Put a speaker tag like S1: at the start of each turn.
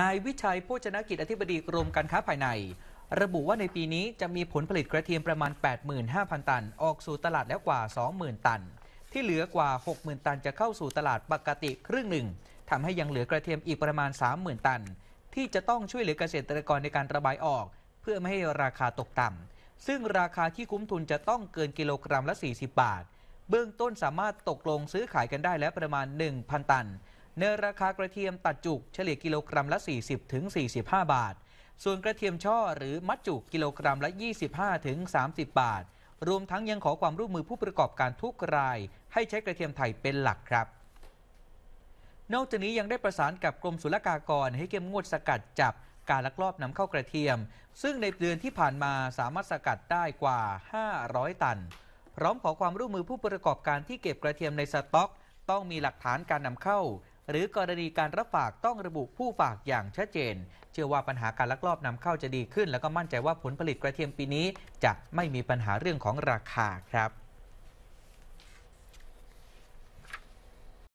S1: นายวิชัยโภชนกิจอธิบดีกรมการค้าภายใน ระบุว่าในปีนี้จะมีผลผลิตกระเทียมประมาณ 85,000 ตัน ออกสู่ตลาดแล้วกว่า 20,000 ตัน ที่เหลือกว่า 60,000 ตันจะเข้าสู่ตลาดปกติครึ่งหนึ่งทำให้ยังเหลือกระเทียมอีกประมาณ 30,000 ตันที่จะต้องช่วยเหลือเกษตรกรในการระบายออก เพื่อไม่ให้ราคาตกต่ำซึ่งราคาที่คุ้มทุนจะต้องเกินกิโลกรัมละ 40 บาท เบื้องต้นสามารถตกลงซื้อขายกันได้แล้วประมาณ 1,000 ตันเนื้อราคากระเทียมตัดจุกเฉลี่ยกิโลกรัมละ40ถึง45 บาท ส่วนกระเทียมช่อหรือมัดจุกกิโลกรัมละ 25ถึง30 บาท รวมทั้งยังขอความร่วมมือผู้ประกอบการทุกราย ให้ใช้กระเทียมไทยเป็นหลักครับ นอกจากนี้ยังได้ประสานกับกรมศุลกากรให้เข้มงวดสกัดจับการลักลอบนำเข้ากระเทียม ซึ่งในเดือนที่ผ่านมาสามารถสกัดได้กว่า 500 ตัน พร้อมขอความร่วมมือผู้ประกอบการที่เก็บกระเทียมในสต็อกต้องมีหลักฐานการนำเข้าหรือกรณีการรับฝากต้องระบุผู้ฝากอย่างชัดเจน เชื่อว่าปัญหาการลักลอบนำเข้าจะดีขึ้น แล้วก็มั่นใจว่าผลผลิตกระเทียมปีนี้ จะไม่มีปัญหาเรื่องของราคาครับ